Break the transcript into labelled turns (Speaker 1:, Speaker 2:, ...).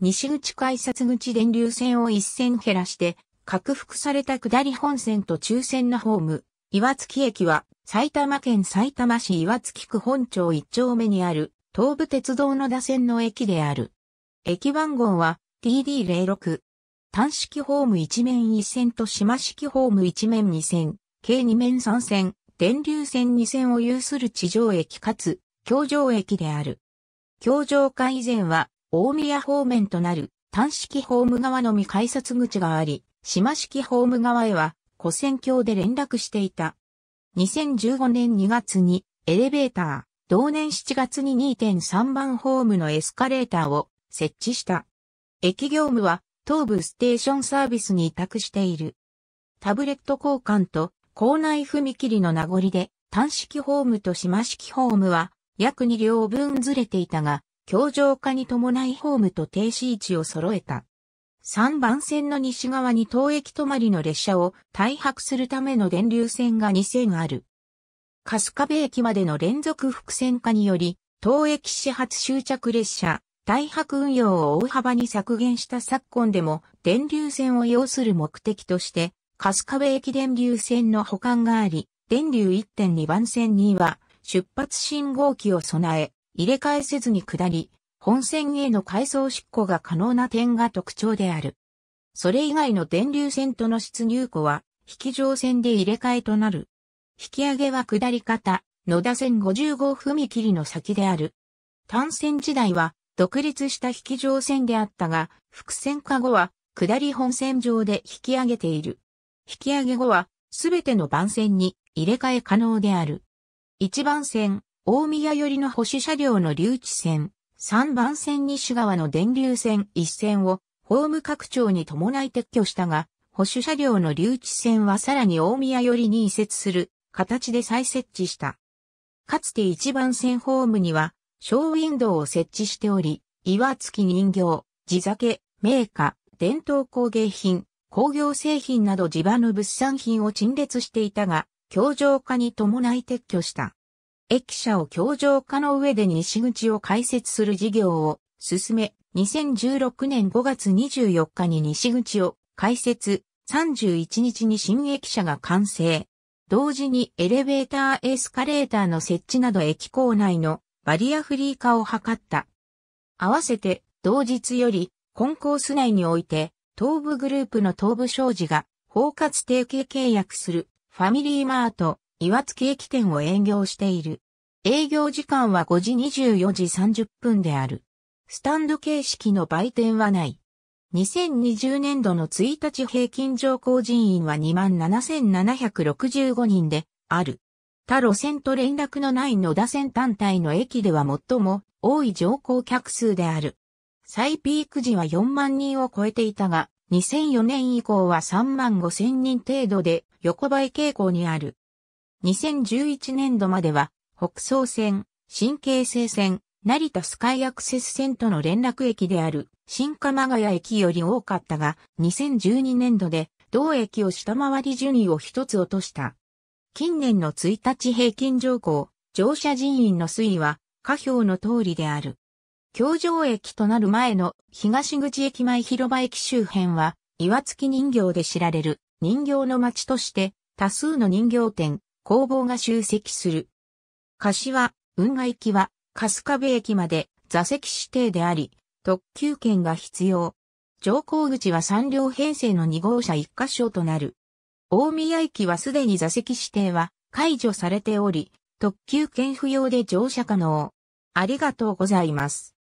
Speaker 1: 西口改札口電流線を一線減らして、拡幅された下り本線と中線のホーム、岩槻駅は、埼玉県埼玉市岩槻区本町1丁目にある、東武鉄道の打線の駅である。駅番号は TD06。単式ホーム一面一線と島式ホーム一面二線、計二面三線、電流線二線を有する地上駅かつ、橋上駅である。橋上化以前は、大宮方面となる単式ホーム側のみ改札口があり、島式ホーム側へは古戦橋で連絡していた。2015年2月にエレベーター、同年7月に2.3番ホームのエスカレーターを設置した。駅業務は東部ステーションサービスに委託している。タブレット交換と校内踏切の名残で単式ホームと島式ホームは約2両分ずれていたが、強状化に伴いホームと停止位置を揃えた。3番線の西側に当駅止まりの列車を退泊するための電流線が2線ある。春日部駅までの連続複線化により、当駅始発終着列車、大白運用を大幅に削減した昨今でも電流線を要する目的として、春日部駅電流線の保管があり、電流1.2番線には出発信号機を備え、入れ替えせずに下り、本線への回送出庫が可能な点が特徴である。それ以外の電流線との出入庫は、引き上線で入れ替えとなる。引き上げは下り方、野田線55踏切の先である。単線時代は、独立した引き上線であったが、伏線化後は、下り本線上で引き上げている。引き上げ後は、すべての番線に入れ替え可能である。1番線、大宮寄りの保守車両の留置線、3番線西側の電流線1線をホーム拡張に伴い撤去したが、保守車両の留置線はさらに大宮寄りに移設する形で再設置した。かつて1番線ホームには、ショーウィンドウを設置しており、岩付き人形、地酒、名家、伝統工芸品、工業製品など地場の物産品を陳列していたが、強情化に伴い撤去した。駅舎を強上化の上で西口を開設する事業を進め、2016年5月24日に西口を開設、31日に新駅舎が完成。同時にエレベーターエスカレーターの設置など駅構内のバリアフリー化を図った。合わせて同日よりコンコース内において東部グループの東部商事が包括提携契約するファミリーマート岩槻駅店を営業している。営業時間は5時24時30分である。スタンド形式の売店はない。2020年度の1日平均乗降人員は27,765人である。他路線と連絡のない野田線単体の駅では最も多い乗降客数である。最ピーク時は4万人を超えていたが、2004年以降は3万5千人程度で横ばい傾向にある。2011年度までは、北総線、新京成線、成田スカイアクセス線との連絡駅である新鎌ヶ谷駅より多かったが、2012年度で同駅を下回り順位を一つ落とした。近年の1日平均乗降、乗車人員の推移は、下表の通りである。京城駅となる前の東口駅前広場駅周辺は、岩月人形で知られる人形の街として、多数の人形店、工房が集積する。柏、運河行きは、春日部駅まで座席指定であり、特急券が必要。乗降口は3両編成の2号車1箇所となる。大宮駅はすでに座席指定は解除されており、特急券不要で乗車可能。ありがとうございます。